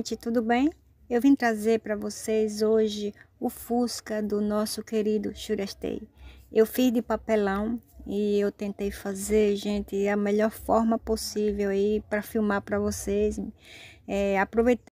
gente, tudo bem? Eu vim trazer para vocês hoje o Fusca do nosso querido Shurestei. Eu fiz de papelão e eu tentei fazer, gente, a melhor forma possível aí para filmar para vocês. É,